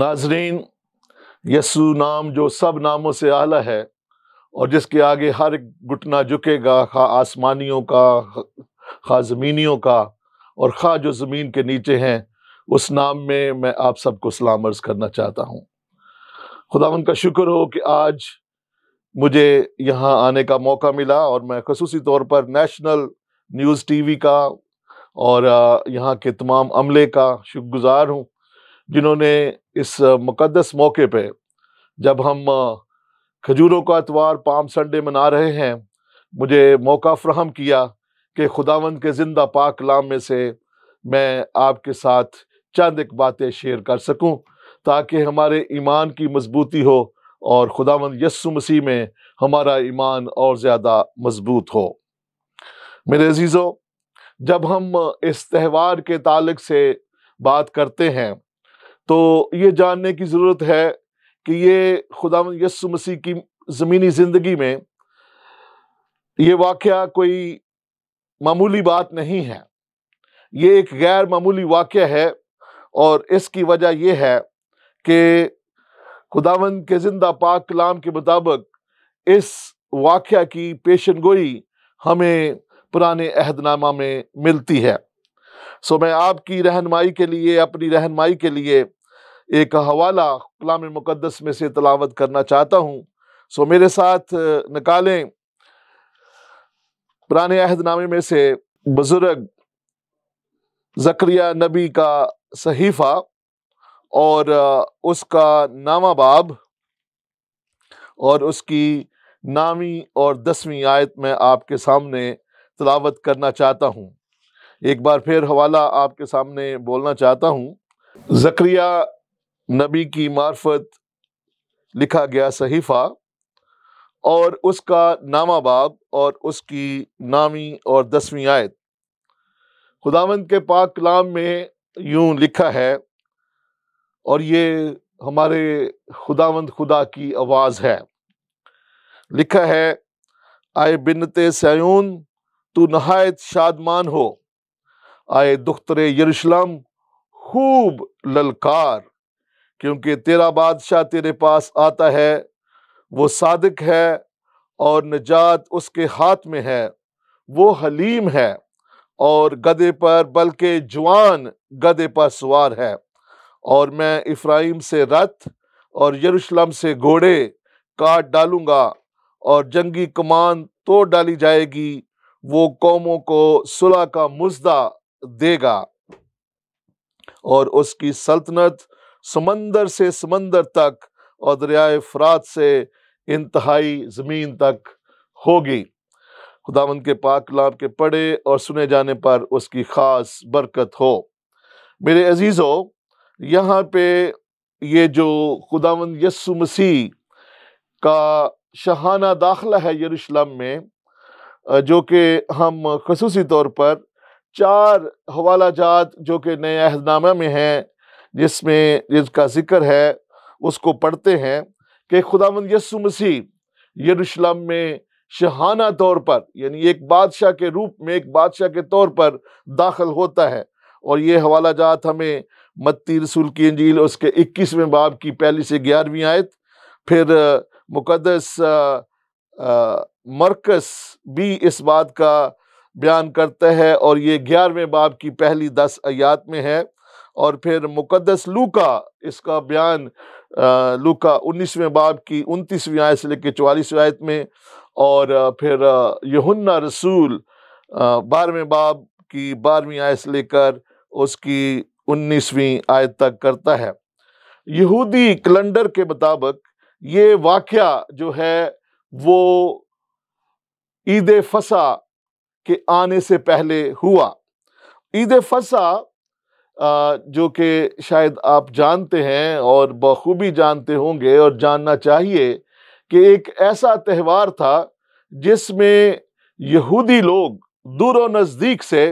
नाजरीन यसु नाम जो सब नामों से आला है और जिसके आगे हर घुटना झुकेगा खा आसमानियों का खा ज़मीनियों का और खा जो ज़मीन के नीचे हैं उस नाम में मैं आप सबको सलाम अर्ज़ करना चाहता हूँ खुदा का शुक्र हो कि आज मुझे यहाँ आने का मौका मिला और मैं खसूसी तौर पर नेशनल न्यूज़ टीवी का और यहाँ के तमाम अमले का शुक्रगुजार हूँ जिन्होंने इस मुकदस मौके पे जब हम खजूरों का अतवार पाम संडे मना रहे हैं मुझे मौका फ्राहम किया कि खुदावंद के ज़िंदा पाक लाम में से मैं आपके साथ चंद एक बातें शेयर कर सकूं ताकि हमारे ईमान की मजबूती हो और खुदावंद यस्सु मसीह में हमारा ईमान और ज़्यादा मजबूत हो मेरे अजीज़ों जब हम इस त्यौहार के तालक से बात करते हैं तो ये जानने की ज़रूरत है कि ये खुदा यसु मसीह की ज़मीनी ज़िंदगी में ये वाक़ कोई मामूली बात नहीं है ये एक गैर मामूली वाक़ है और इसकी वजह यह है कि खुदावन के ज़िंदा पाक कलाम के मुताबिक इस वाक़ की पेशन गोई हमें पुराने अहदनामा में मिलती है सो मैं आपकी रहनमाई के लिए अपनी रहनमाई के लिए एक हवाला कलाम मुक़दस में से तलावत करना चाहता हूँ सो मेरे साथ निकालें पुराने अहदनामे में से बुज़ुर्ग जक्रिया नबी का सहीफ़ा और उसका नामा बाब और उसकी नामी और दसवीं आयत में आपके सामने तलावत करना चाहता हूँ एक बार फिर हवाला आपके सामने बोलना चाहता हूँ जक्रिया नबी की मार्फत लिखा गया सहीफ़ा और उसका नामा बाब और उसकी नामी और दसवीं आयत खुदावंद के पाक कलाम में यूं लिखा है और ये हमारे खुदावंद खुदा की आवाज़ है लिखा है आए बिनत सयून तू नहायत शादमान हो आए दुख्तरे यरूशलम खूब ललकार क्योंकि तेरा बादशाह तेरे पास आता है वो सादक है और निजात उसके हाथ में है वो हलीम है और गधे पर बल्कि जवान गधे पर सवार है और मैं इफ्राइम से रथ और यरूशलेम से घोड़े काट डालूंगा और जंगी कमान तोड़ डाली जाएगी वो कौमों को सुलह का मुजदा देगा और उसकी सल्तनत समंदर से समंदर तक और दरियाए फरात से इंतहाई ज़मीन तक होगी खुदावंद के पाक लाम के पढ़े और सुने जाने पर उसकी ख़ास बरकत हो मेरे अजीजों यहाँ पे ये जो खुदावंद यसु मसीह का शहाना दाखला है यरूशलेम में जो कि हम खसूसी तौर पर चार हवाला जात जो कि नए अहदनामा में हैं जिसमें जिसका जिक्र है उसको पढ़ते हैं कि खुदा यसु मसीह यरूशलेम में शहाना तौर पर यानी एक बादशाह के रूप में एक बादशाह के तौर पर दाखिल होता है और ये हवाला जात हमें मत्ती रसूल की अंजील उसके इक्कीसवें बाब की पहली से ग्यारहवीं आयत फिर मुकदस मरकस भी इस बात का बयान करता है और ये ग्यारहवें बाब की पहली दस आयात में है और फिर मुकदस लूका इसका बयान लूका उन्नीसवें बाब की उनतीसवीं आयत से लेकर चवालीसवीं आयत में और फिर यहुन्ना रसूल बारहवें बाब की बारहवीं आयत से लेकर उसकी उन्नीसवीं आयत तक करता है यहूदी कैलेंडर के मुताबिक ये वाक़ जो है वो ईद फसा के आने से पहले हुआ ईद फसा जो कि शायद आप जानते हैं और बखूबी जानते होंगे और जानना चाहिए कि एक ऐसा त्यौहार था जिसमें यहूदी लोग दूर और नज़दीक से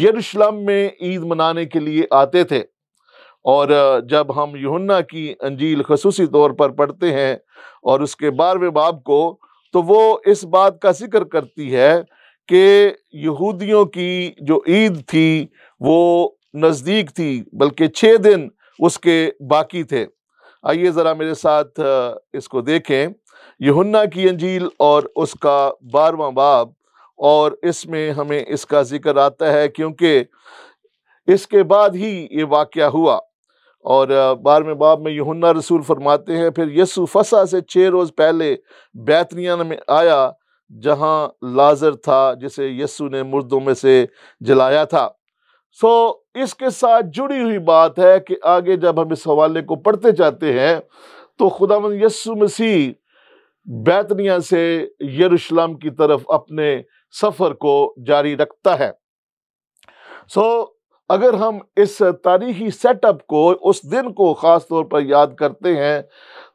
यरूशलेम में ईद मनाने के लिए आते थे और जब हम यहुन्ना की अंजील खसूसी तौर पर पढ़ते हैं और उसके बारहवें बाब को तो वो इस बात का जिक्र करती है कि यहूदियों की जो ईद थी वो नज़दीक थी बल्कि छः दिन उसके बाकी थे आइए ज़रा मेरे साथ इसको देखें यहुन्ना की अंजील और उसका बारवा बाब और इसमें हमें इसका जिक्र आता है क्योंकि इसके बाद ही ये वाक़ हुआ और बारहवें बाब में यहुन्ना रसूल फरमाते हैं फिर यसु फसा से छः रोज़ पहले बैतनिया में आया जहाँ लाजर था जिसे यसु ने मुर्दों में से जलाया था सो इसके साथ जुड़ी हुई बात है कि आगे जब हम इस हवाले को पढ़ते जाते हैं तो खुदा यस्सु मसीह बैतनिया से यरूशलेम की तरफ अपने सफ़र को जारी रखता है सो so, अगर हम इस तारीखी सेटअप को उस दिन को ख़ास तौर पर याद करते हैं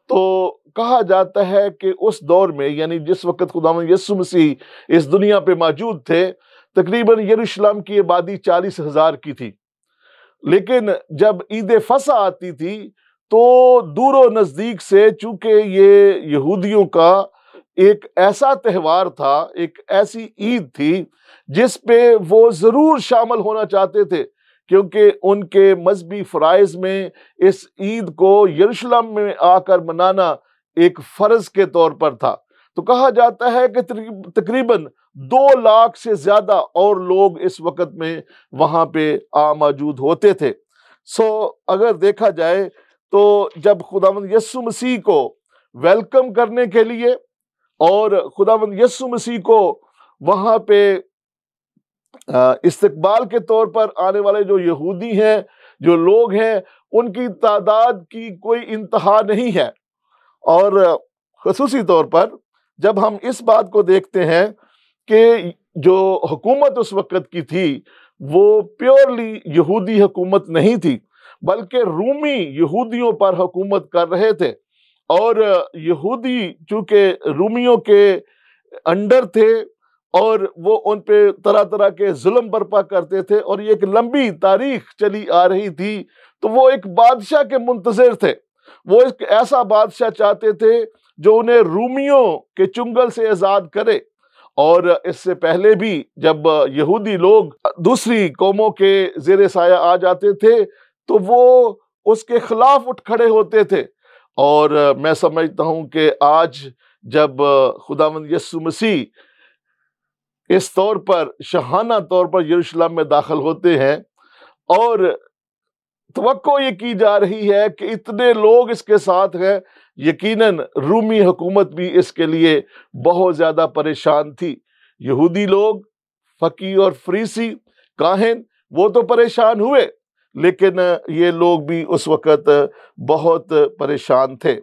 तो कहा जाता है कि उस दौर में यानी जिस वक्त खुदा यसु मसीह इस दुनिया पे मौजूद थे तकरीबन यरूशलेम की आबादी चालीस हज़ार की थी लेकिन जब ईद फसा आती थी तो दूर नज़दीक से चूंकि ये यहूदियों का एक ऐसा त्यौहार था एक ऐसी ईद थी जिस पे वो ज़रूर शामिल होना चाहते थे क्योंकि उनके मजहबी फ़राइज में इस ईद को यरूशलेम में आकर मनाना एक फ़र्ज़ के तौर पर था तो कहा जाता है कि तकरीबन दो लाख से ज्यादा और लोग इस वक्त में वहां पे आ मौजूद होते थे सो अगर देखा जाए तो जब खुदावंद यस्सु मसीह को वेलकम करने के लिए और खुदावंद यस्सु मसीह को वहाँ पे इस्तकबाल के तौर पर आने वाले जो यहूदी हैं जो लोग हैं उनकी तादाद की कोई इंतहा नहीं है और खसूसी तौर पर जब हम इस बात को देखते हैं कि जो हुकूमत उस वक़्त की थी वो प्योरली यहूदी हुकूमत नहीं थी बल्कि रूमी यहूदियों पर हुकूमत कर रहे थे और यहूदी चूँकि रूमियों के अंडर थे और वो उन पे तरह तरह के जुल्म बर्पा करते थे और ये एक लंबी तारीख चली आ रही थी तो वो एक बादशाह के मुंतजर थे वो एक ऐसा बादशाह चाहते थे जो उन्हें रूमियों के चुंगल से आज़ाद करे और इससे पहले भी जब यहूदी लोग दूसरी कौमों के जेर साया आ जाते थे तो वो उसके खिलाफ उठ खड़े होते थे और मैं समझता हूँ कि आज जब खुदावंद यसु मसीह इस तौर पर शहाना तौर पर यरूशलेम में दाखिल होते हैं और तो ये की जा रही है कि इतने लोग इसके साथ हैं यकीनन रूमी हुकूमत भी इसके लिए बहुत ज़्यादा परेशान थी यहूदी लोग फ़की और फ्रीसी काहिन वो तो परेशान हुए लेकिन ये लोग भी उस वक़्त बहुत परेशान थे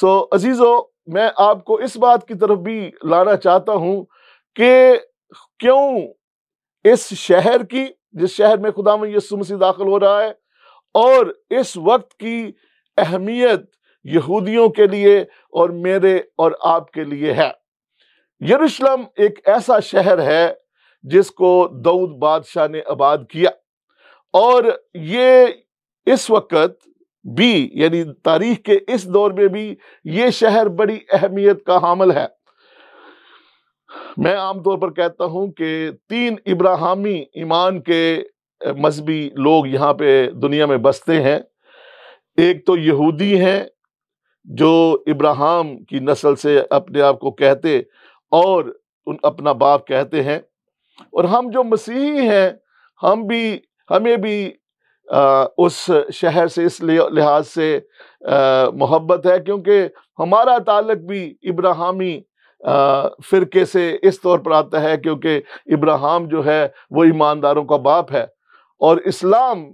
सो अजीज़ो मैं आपको इस बात की तरफ भी लाना चाहता हूँ कि क्यों इस शहर की जिस शहर में खुदा में यसु दाखिल हो रहा है और इस वक्त की अहमियत यहूदियों के लिए और मेरे और आपके लिए है यरूशलेम एक ऐसा शहर है जिसको दाऊद बादशाह ने आबाद किया और ये इस वक्त भी यानी तारीख के इस दौर में भी ये शहर बड़ी अहमियत का हामल है मैं आमतौर पर कहता हूं कि तीन इब्राहमी ईमान के मजहबी लोग यहाँ पे दुनिया में बसते हैं एक तो यहूदी हैं जो इब्राहिम की नस्ल से अपने आप को कहते और उन अपना बाप कहते हैं और हम जो मसीही हैं हम भी हमें भी आ, उस शहर से इस लिहाज से मोहब्बत है क्योंकि हमारा ताल्लक भी इब्राहिमी फ़िरके से इस तौर पर आता है क्योंकि इब्राहिम जो है वो ईमानदारों का बाप है और इस्लाम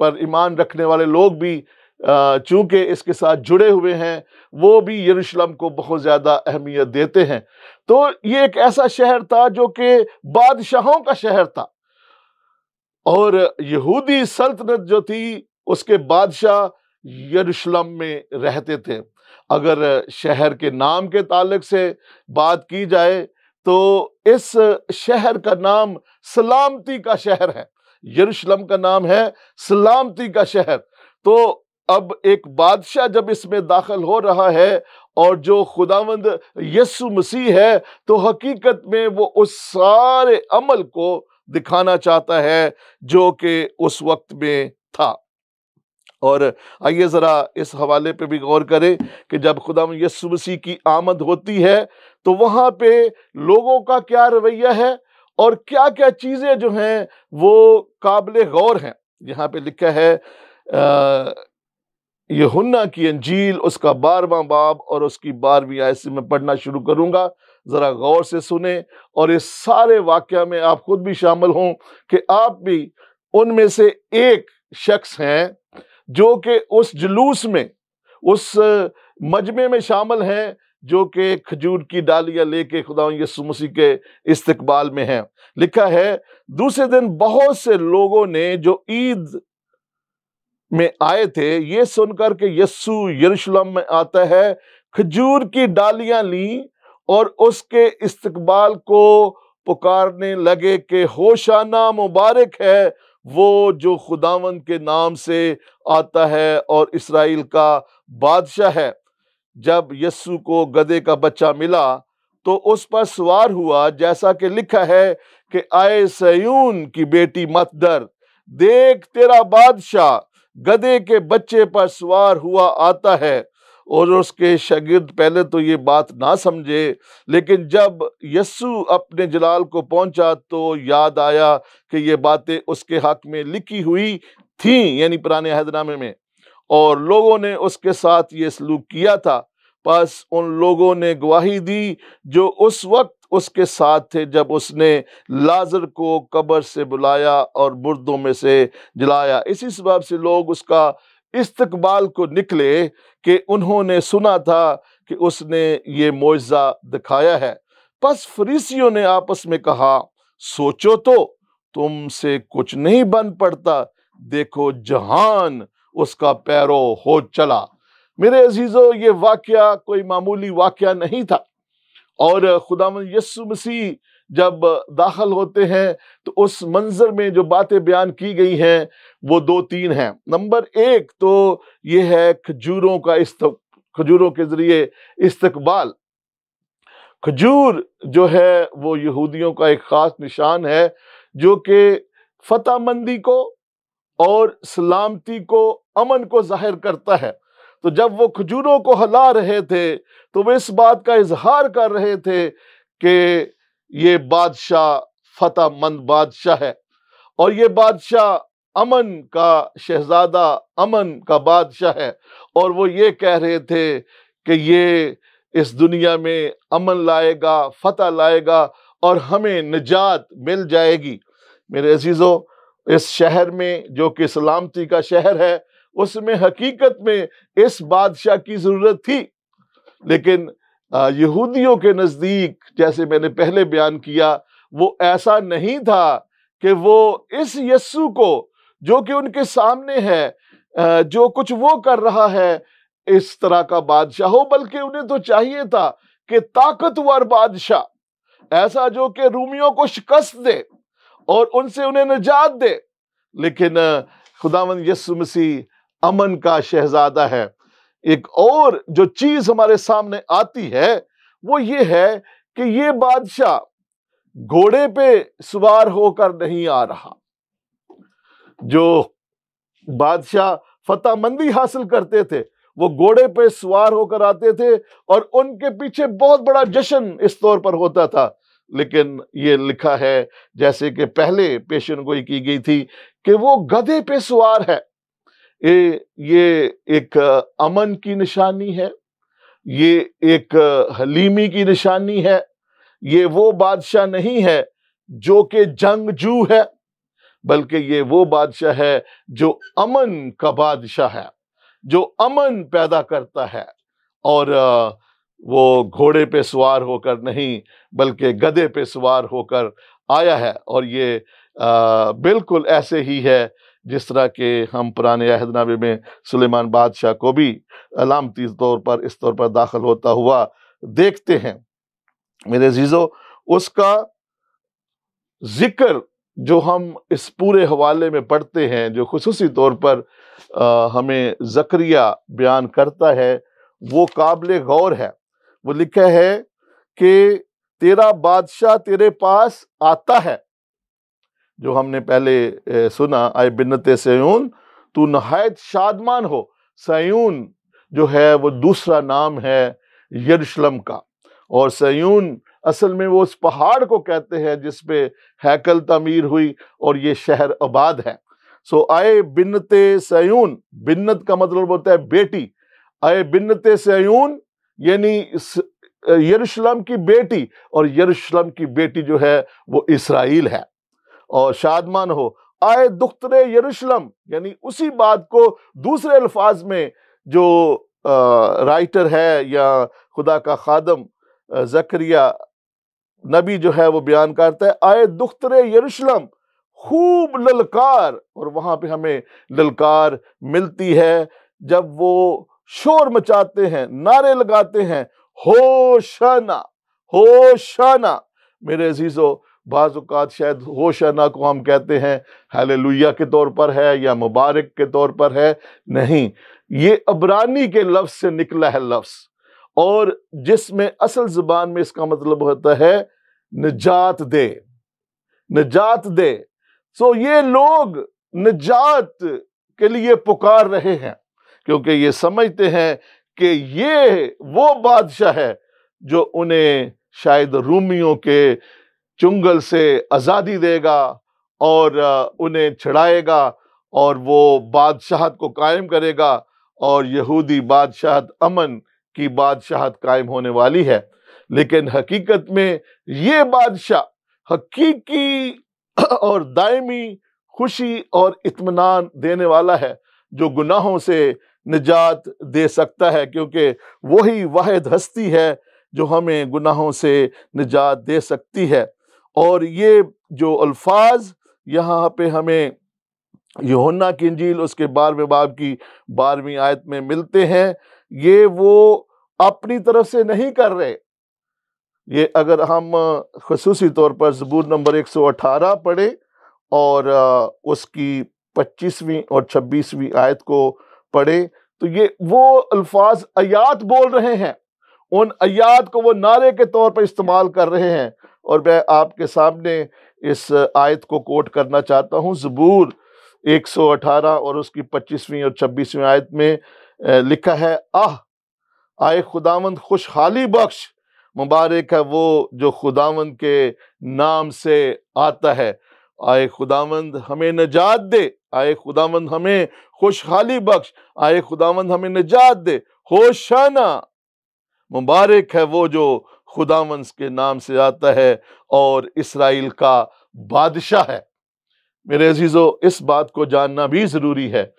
पर ईमान रखने वाले लोग भी चूँकि इसके साथ जुड़े हुए हैं वो भी यरूशलम को बहुत ज़्यादा अहमियत देते हैं तो ये एक ऐसा शहर था जो कि बादशाहों का शहर था और यहूदी सल्तनत जो थी उसके बादशाह यरूशलम में रहते थे अगर शहर के नाम के तालक से बात की जाए तो इस शहर का नाम सलामती का शहर है यरूशलम का नाम है सलामती का शहर तो अब एक बादशाह जब इसमें दाखिल हो रहा है और जो खुदावंद यसु मसीह है तो हकीकत में वो उस सारे अमल को दिखाना चाहता है जो कि उस वक्त में था और आइए ज़रा इस हवाले पे भी गौर करें कि जब खुदा यसु मसीह की आमद होती है तो वहाँ पे लोगों का क्या रवैया है और क्या क्या चीज़ें जो हैं वो काबिल गौर हैं यहाँ पे लिखा है आ, यहुन्ना की अंजील उसका बारवा बाब और उसकी बारहवीं आयत से मैं पढ़ना शुरू करूँगा ज़रा गौर से सुने और इस सारे वाक़ में आप खुद भी शामिल हों कि आप भी उनमें से एक शख्स हैं जो कि उस जुलूस में उस मजमे में शामिल हैं जो कि खजूर की डालियां लेके खुदा यसु मसीह के इस्तकबाल में हैं लिखा है दूसरे दिन बहुत से लोगों ने जो ईद में आए थे ये सुनकर के यस्सु यरूशलेम में आता है खजूर की डालियां ली और उसके इस्तकबाल को पुकारने लगे कि होशाना मुबारक है वो जो खुदावन के नाम से आता है और इसराइल का बादशाह है जब यस्सु को गधे का बच्चा मिला तो उस पर सवार हुआ जैसा कि लिखा है कि आए सयून की बेटी मत डर देख तेरा बादशाह गधे के बच्चे पर सवार हुआ आता है और उसके शगिर्द पहले तो ये बात ना समझे लेकिन जब यस्सु अपने जलाल को पहुंचा तो याद आया कि ये बातें उसके हक में लिखी हुई थीं यानी पुराने हैदनामे में और लोगों ने उसके साथ ये सलूक किया था पास उन लोगों ने गवाही दी जो उस वक्त उसके साथ थे जब उसने लाजर को कब्र से बुलाया और मुर्दों में से जलाया इसी सबब से लोग उसका इस्तकबाल को निकले कि उन्होंने सुना था कि उसने ये मुआवजा दिखाया है बस फरीसियों ने आपस में कहा सोचो तो तुमसे कुछ नहीं बन पड़ता देखो जहान उसका पैरो हो चला मेरे अजीज़ो ये वाक़ कोई मामूली वाक़ नहीं था और ख़ुदा यसु मसीह जब दाखिल होते हैं तो उस मंजर में जो बातें बयान की गई हैं वो दो तीन हैं नंबर एक तो ये है खजूरों का इस खजूरों के ज़रिए इस्तकबाल खजूर जो है वो यहूदियों का एक ख़ास निशान है जो कि मंदी को और सलामती को अमन को जाहिर करता है तो जब वो खजूरों को हला रहे थे तो वे इस बात का इजहार कर रहे थे कि ये बादशाह फतेह मंद बादशाह है और ये बादशाह अमन का शहजादा अमन का बादशाह है और वो ये कह रहे थे कि ये इस दुनिया में अमन लाएगा फतेह लाएगा और हमें निजात मिल जाएगी मेरे अजीज़ों इस शहर में जो कि सलामती का शहर है उसमें हकीकत में इस बादशाह की जरूरत थी लेकिन यहूदियों के नज़दीक जैसे मैंने पहले बयान किया वो ऐसा नहीं था कि वो इस यस्सु को जो कि उनके सामने है जो कुछ वो कर रहा है इस तरह का बादशाह हो बल्कि उन्हें तो चाहिए था कि ताकतवर बादशाह ऐसा जो कि रूमियों को शिकस्त दे और उनसे उन्हें निजात दे लेकिन खुदावन यस्सु मसीह अमन का शहजादा है एक और जो चीज हमारे सामने आती है वो ये है कि ये बादशाह घोड़े पे सवार होकर नहीं आ रहा जो बादशाह फतेहमंदी हासिल करते थे वो घोड़े पे सवार होकर आते थे और उनके पीछे बहुत बड़ा जश्न इस तौर पर होता था लेकिन ये लिखा है जैसे कि पहले पेशन गोई की गई थी कि वो गधे पे सवार है ये ये एक अमन की निशानी है ये एक हलीमी की निशानी है ये वो बादशाह नहीं है जो कि जंगजू है बल्कि ये वो बादशाह है जो अमन का बादशाह है जो अमन पैदा करता है और वो घोड़े पे सवार होकर नहीं बल्कि गधे पे सवार होकर आया है और ये बिल्कुल ऐसे ही है जिस तरह के हम पुराने अहदनामे में सुलेमान बादशाह को भी अलामती तौर पर इस तौर पर दाखिल होता हुआ देखते हैं मेरे जीजो उसका जिक्र जो हम इस पूरे हवाले में पढ़ते हैं जो खसूसी तौर पर आ, हमें जक्रिया बयान करता है वो काबिल गौर है वो लिखा है कि तेरा बादशाह तेरे पास आता है जो हमने पहले सुना आए बिनत सयून तू नहायत शादमान हो सयून जो है वो दूसरा नाम है यरूशलम का और सयून असल में वो उस पहाड़ को कहते हैं जिस पे हैकल तमीर हुई और ये शहर आबाद है सो आए बिनत सयून बिन्नत का मतलब होता है बेटी आए बिनत सयून यानी यरूशलेम की बेटी और यरूशलेम की बेटी जो है वो इसराइल है और शादमान हो आए दुख्तरे यरूशलम यानी उसी बात को दूसरे अल्फाज में जो आ, राइटर है या खुदा का खादम जकरिया नबी जो है वो बयान करता है आए दुख्तरे यरूशलम खूब ललकार और वहाँ पे हमें ललकार मिलती है जब वो शोर मचाते हैं नारे लगाते हैं होशाना होशाना मेरे अजीजों बाज़ात शायद होशाना को हम कहते हैं लुया के तौर पर है या मुबारक के तौर पर है नहीं ये अबरानी के लफ्ज़ से निकला है लफ्ज़ और जिसमें असल ज़बान में इसका मतलब होता है निजात दे निजात दे सो तो ये लोग निजात के लिए पुकार रहे हैं क्योंकि ये समझते हैं कि ये वो बादशाह है जो उन्हें शायद रूमियों के चुंगल से आज़ादी देगा और उन्हें छड़ाएगा और वो बादशाहत को कायम करेगा और यहूदी बादशाहत अमन की बादशाहत कायम होने वाली है लेकिन हकीकत में ये बादशाह हकीकी और दायमी खुशी और इत्मीनान देने वाला है जो गुनाहों से निजात दे सकता है क्योंकि वही वाहिद हस्ती है जो हमें गुनाहों से निजात दे सकती है और ये जो अल्फाज यहाँ पे हमें योना की इंजील उसके बारहवें बाब की बारहवीं आयत में मिलते हैं ये वो अपनी तरफ से नहीं कर रहे ये अगर हम खसूसी तौर पर जबूर नंबर 118 पढ़े और उसकी 25वीं और 26वीं आयत को पढ़े तो ये वो अल्फाज आयात बोल रहे हैं उन अयात को वो नारे के तौर पर इस्तेमाल कर रहे हैं और मैं आपके सामने इस आयत को कोट करना चाहता हूँ जबूर 118 और उसकी 25वीं और 26वीं आयत में लिखा है आह आए खुदावंद खुशहाली बख्श मुबारक है वो जो खुदावंद के नाम से आता है आए खुदावंद हमें नजात दे आए खुदावंद हमें खुशहाली बख्श आए खुदावंद हमें नजात दे होशाना मुबारक है वो जो खुदावंश के नाम से आता है और इसराइल का बादशाह है मेरे अजीज़ो इस बात को जानना भी ज़रूरी है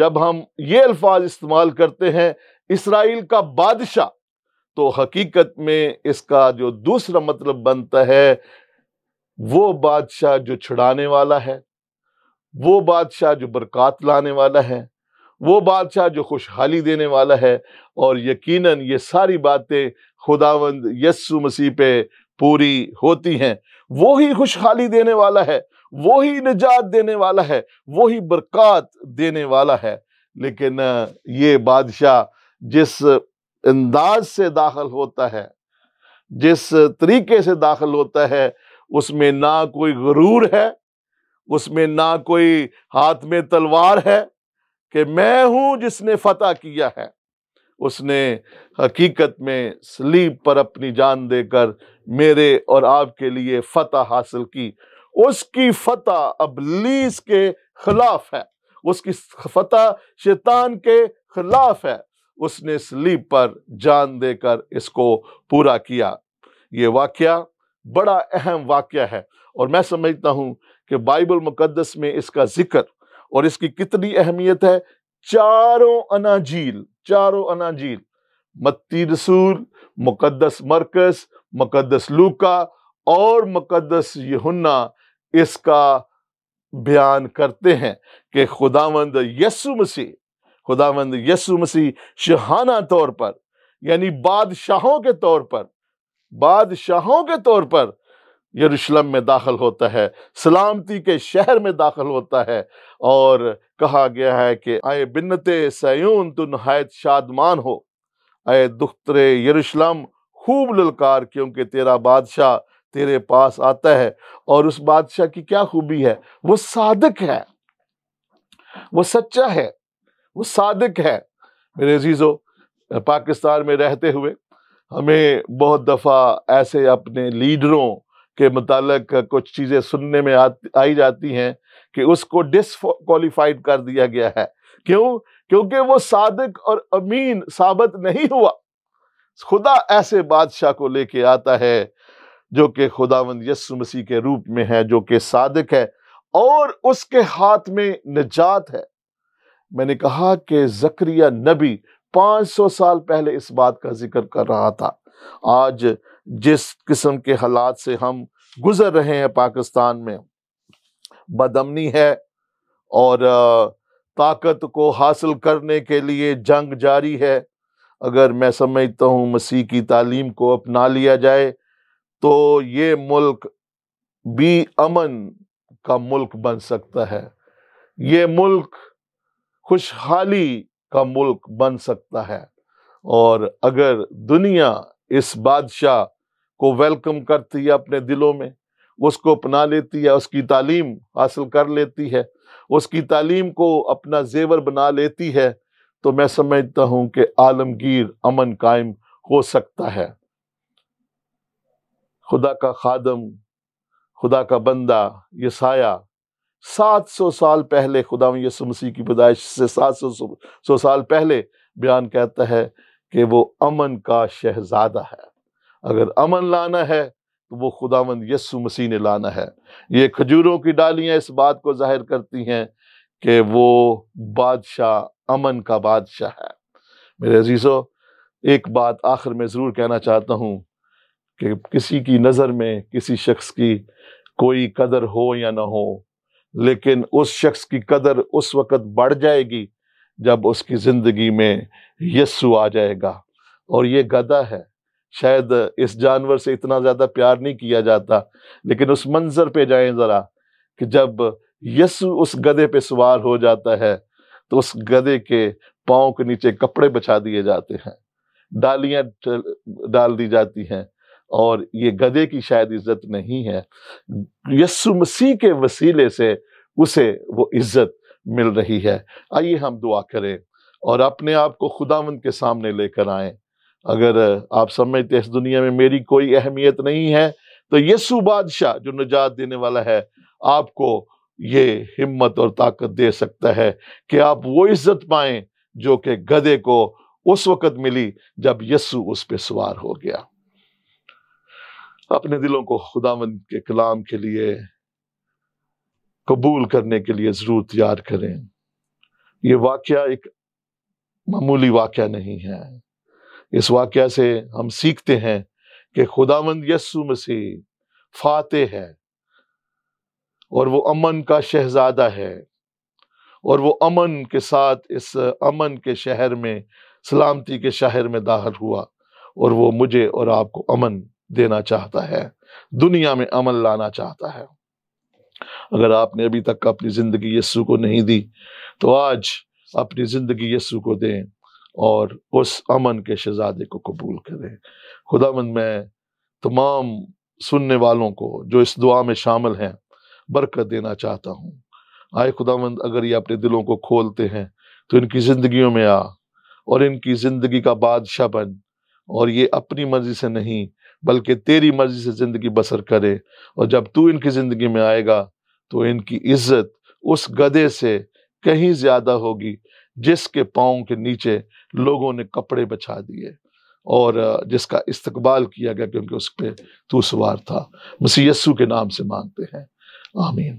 जब हम ये अल्फाज इस्तेमाल करते हैं इसराइल का बादशाह तो हकीकत में इसका जो दूसरा मतलब बनता है वो बादशाह जो छुड़ाने वाला है वो बादशाह जो बरकत लाने वाला है वो बादशाह जो खुशहाली देने वाला है और यकीनन ये सारी बातें खुदावंद यस्सु मसीह पे पूरी होती हैं वो ही खुशहाली देने वाला है वो ही निजात देने वाला है वो ही बरक़ात देने वाला है लेकिन ये बादशाह जिस अंदाज से दाखिल होता है जिस तरीके से दाखिल होता है उसमें ना कोई गरूर है उसमें ना कोई हाथ में तलवार है कि मैं हूं जिसने फतेह किया है उसने हकीकत में स्लीप पर अपनी जान देकर मेरे और आपके लिए फतह हासिल की उसकी फतह अबलीस के खिलाफ है उसकी फतह शैतान के खिलाफ है उसने स्लीप पर जान देकर इसको पूरा किया ये वाक्य बड़ा अहम वाक्य है और मैं समझता हूँ कि बाइबल मुकदस में इसका जिक्र और इसकी कितनी अहमियत है चारों अनाजील चारों अनाजील मत्ती रसूल मुकद्दस मरकस मुकद्दस लूका और मुकद्दस यहुन्ना इसका बयान करते हैं कि खुदावंद यसु मसीह खुदावंद यसु मसीह शहाना तौर पर यानी बादशाहों के तौर पर बादशाहों के तौर पर यरूशलेम में दाखिल होता है सलामती के शहर में दाखिल होता है और कहा गया है कि आए बिनते सयून तो नहायत शादमान हो आए दुख्तरे यरूशलेम खूब ललकार क्योंकि तेरा बादशाह तेरे पास आता है और उस बादशाह की क्या खूबी है वो सादक है वो सच्चा है वो सादक है मेरे अजीजों पाकिस्तान में रहते हुए हमें बहुत दफ़ा ऐसे अपने लीडरों के मतलब कुछ चीज़ें सुनने में आई जाती हैं कि उसको डिसक्वालीफाइड कर दिया गया है क्यों क्योंकि वो सादक और अमीन साबित नहीं हुआ खुदा ऐसे बादशाह को लेके आता है जो कि खुदावंद यस्सु मसीह के रूप में है जो कि सादक है और उसके हाथ में निजात है मैंने कहा कि जक्रिया नबी 500 साल पहले इस बात का जिक्र कर रहा था आज जिस किस्म के हालात से हम गुज़र रहे हैं पाकिस्तान में बदमनी है और ताकत को हासिल करने के लिए जंग जारी है अगर मैं समझता हूँ मसीह की तालीम को अपना लिया जाए तो ये मुल्क भी अमन का मुल्क बन सकता है ये मुल्क खुशहाली का मुल्क बन सकता है और अगर दुनिया इस बादशाह को वेलकम करती है अपने दिलों में उसको अपना लेती है उसकी तालीम हासिल कर लेती है उसकी तालीम को अपना जेवर बना लेती है तो मैं समझता हूं कि आलमगीर अमन कायम हो सकता है खुदा का खादम खुदा का बंदा ये साया सात सौ साल पहले खुदा यसु मसीह की पैदाइश से सात सौ साल पहले बयान कहता है कि वो अमन का शहजादा है अगर अमन लाना है तो वो खुदावंद यसु मसीह ने लाना है ये खजूरों की डालियाँ इस बात को जाहिर करती हैं कि वो बादशाह अमन का बादशाह है मेरे अजीजों एक बात आखिर में ज़रूर कहना चाहता हूँ कि किसी की नज़र में किसी शख्स की कोई कदर हो या ना हो लेकिन उस शख्स की कदर उस वक़्त बढ़ जाएगी जब उसकी ज़िंदगी में यस्सु आ जाएगा और ये गदा है शायद इस जानवर से इतना ज़्यादा प्यार नहीं किया जाता लेकिन उस मंजर पे जाएं ज़रा कि जब यस्सु उस गधे पे सवार हो जाता है तो उस गधे के पाँव के नीचे कपड़े बिछा दिए जाते हैं डालियाँ डाल दी जाती हैं और ये गधे की शायद इज्जत नहीं है यस्सु मसीह के वसीले से उसे वो इज्जत मिल रही है आइए हम दुआ करें और अपने आप को खुदावंद के सामने लेकर आए अगर आप समझते इस दुनिया में मेरी कोई अहमियत नहीं है तो यसु बादशाह जो निजात देने वाला है आपको ये हिम्मत और ताकत दे सकता है कि आप वो इज्जत पाए जो कि गधे को उस वक़्त मिली जब यस्सु उस पर सवार हो गया अपने दिलों को खुदावंद के कलाम के लिए कबूल करने के लिए ज़रूर तैयार करें ये वाक्य एक मामूली वाक्य नहीं है इस वाक्य से हम सीखते हैं कि खुदावंद यस्सु मसीह फाते है और वो अमन का शहजादा है और वो अमन के साथ इस अमन के शहर में सलामती के शहर में दाखिल हुआ और वो मुझे और आपको अमन देना चाहता है दुनिया में अमन लाना चाहता है अगर आपने अभी तक अपनी ज़िंदगी यस्सु को नहीं दी तो आज अपनी ज़िंदगी यस्सु को दें और उस अमन के शहजादे को कबूल करें खुदा मंद मैं तमाम सुनने वालों को जो इस दुआ में शामिल हैं बरकत देना चाहता हूँ आए खुदामंद अगर ये अपने दिलों को खोलते हैं तो इनकी ज़िंदगियों में आ और इनकी ज़िंदगी का बादशाह बन और ये अपनी मर्ज़ी से नहीं बल्कि तेरी मर्जी से ज़िंदगी बसर करे और जब तू इनकी ज़िंदगी में आएगा तो इनकी इज्जत उस गधे से कहीं ज़्यादा होगी जिसके पाँव के नीचे लोगों ने कपड़े बछा दिए और जिसका इस्तकबाल किया गया क्योंकि उस पर तू सवार था मसी यस्सू के नाम से मांगते हैं आमीन